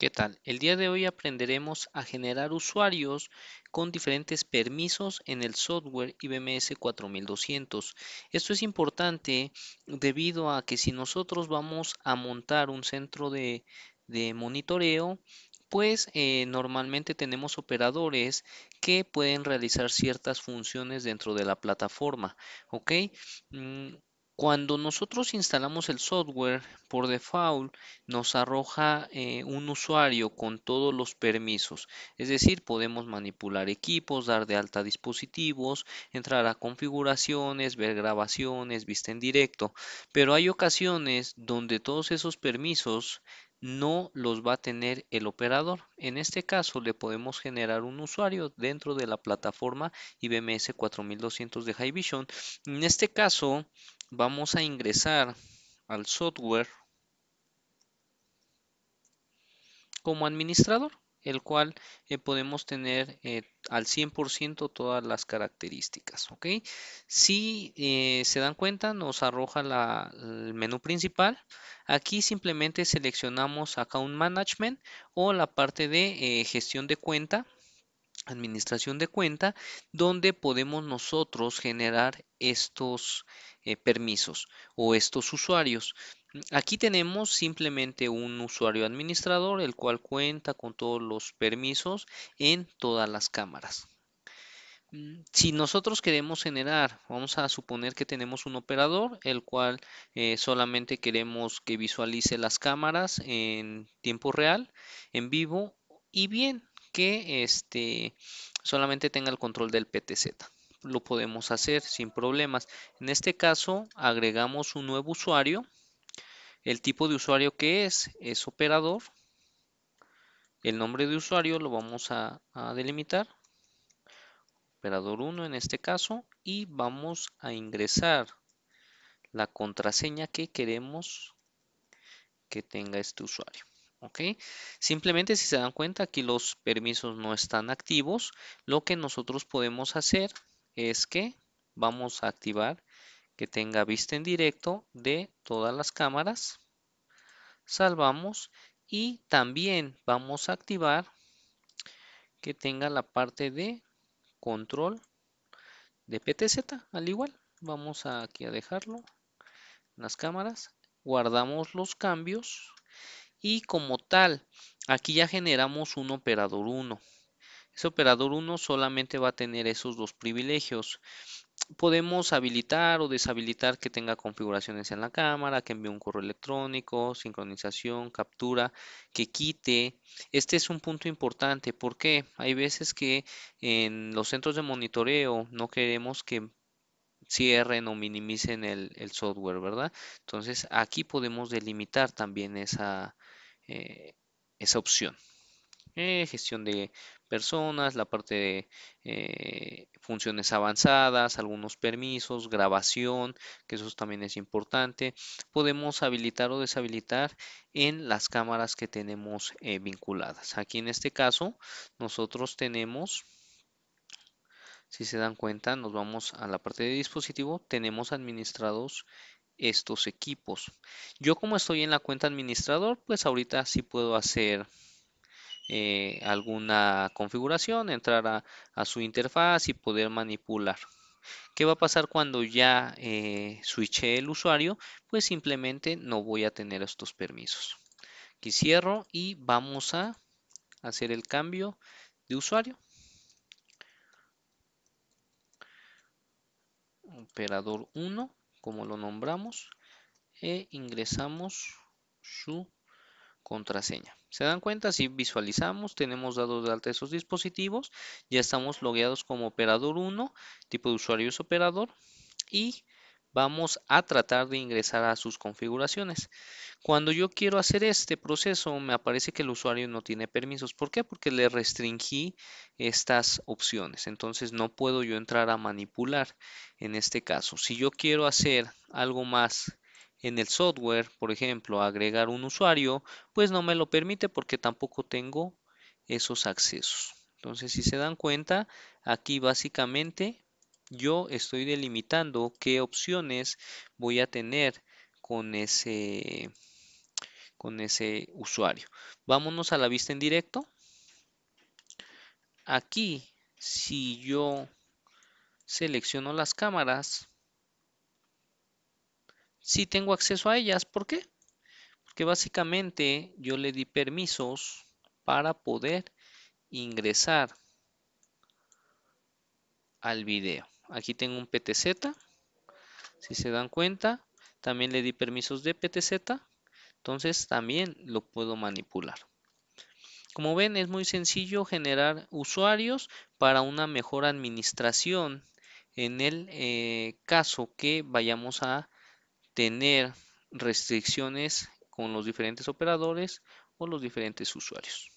¿Qué tal? El día de hoy aprenderemos a generar usuarios con diferentes permisos en el software IBMS 4200. Esto es importante debido a que si nosotros vamos a montar un centro de, monitoreo, pues eh, normalmente tenemos operadores que pueden realizar ciertas funciones dentro de la plataforma, ¿ok? Mm, cuando nosotros instalamos el software, por default nos arroja eh, un usuario con todos los permisos. Es decir, podemos manipular equipos, dar de alta dispositivos, entrar a configuraciones, ver grabaciones, vista en directo. Pero hay ocasiones donde todos esos permisos no los va a tener el operador. En este caso le podemos generar un usuario dentro de la plataforma IBMS 4200 de High Vision. En este caso vamos a ingresar al software como administrador, el cual eh, podemos tener eh, al 100% todas las características. Si eh, se dan cuenta, nos arroja la, el menú principal. Aquí simplemente seleccionamos Account Management o la parte de gestión de cuenta administración de cuenta donde podemos nosotros generar estos eh, permisos o estos usuarios. Aquí tenemos simplemente un usuario administrador el cual cuenta con todos los permisos en todas las cámaras. Mm, si nosotros queremos generar, vamos a suponer que tenemos un operador, el cual eh, solamente queremos que visualice las cámaras en tiempo real, en vivo, y bien, que este, solamente tenga el control del PTZ. Lo podemos hacer sin problemas. En este caso, agregamos un nuevo usuario. El tipo de usuario que es, es operador. El nombre de usuario lo vamos a, a delimitar. Operador 1 en este caso. Y vamos a ingresar la contraseña que queremos que tenga este usuario. ¿ok? Simplemente si se dan cuenta, aquí los permisos no están activos. Lo que nosotros podemos hacer es que vamos a activar que tenga vista en directo de todas las cámaras. Salvamos y también vamos a activar que tenga la parte de control de PTZ, al igual. Vamos aquí a dejarlo en las cámaras. Guardamos los cambios y como tal aquí ya generamos un operador 1 ese operador 1 solamente va a tener esos dos privilegios podemos habilitar o deshabilitar que tenga configuraciones en la cámara, que envíe un correo electrónico, sincronización, captura, que quite. Este es un punto importante porque hay veces que en los centros de monitoreo no queremos que cierren o minimicen el, el software, ¿verdad? Entonces aquí podemos delimitar también esa, eh, esa opción. Eh, gestión de personas, la parte de eh, funciones avanzadas, algunos permisos, grabación, que eso también es importante. Podemos habilitar o deshabilitar en las cámaras que tenemos vinculadas. Aquí en este caso nosotros tenemos, si se dan cuenta, nos vamos a la parte de dispositivo, tenemos administrados estos equipos. Yo como estoy en la cuenta administrador, pues ahorita sí puedo hacer eh, alguna configuración, entrar a, su interfaz y poder manipular. ¿Qué va a pasar cuando ya eh, switche el usuario? Pues simplemente no voy a tener estos permisos. Aquí cierro y vamos a hacer el cambio de usuario. Operador 1 como lo nombramos e ingresamos su contraseña. ¿Se dan cuenta? Si visualizamos, tenemos dados de alta esos dispositivos, ya estamos logueados como operador 1, tipo de usuario es operador y vamos a tratar de ingresar a sus configuraciones. Cuando yo quiero hacer este proceso, me aparece que el usuario no tiene permisos. ¿Por qué? Porque le restringí estas opciones. Entonces no puedo yo entrar a manipular en este caso. Si yo quiero hacer algo más en el software, por ejemplo, agregar un usuario, pues no me lo permite porque tampoco tengo esos accesos. Entonces, si se dan cuenta, aquí básicamente yo estoy delimitando qué opciones voy a tener con ese, con ese usuario. Vámonos a la vista en directo. Aquí, si yo selecciono las cámaras, si sí tengo acceso a ellas. ¿Por qué? Porque básicamente yo le di permisos para poder ingresar al video. Aquí tengo un PTZ. Si se dan cuenta, también le di permisos de PTZ. Entonces también lo puedo manipular. Como ven, es muy sencillo generar usuarios para una mejor administración en el eh, caso que vayamos a tener restricciones con los diferentes operadores o los diferentes usuarios.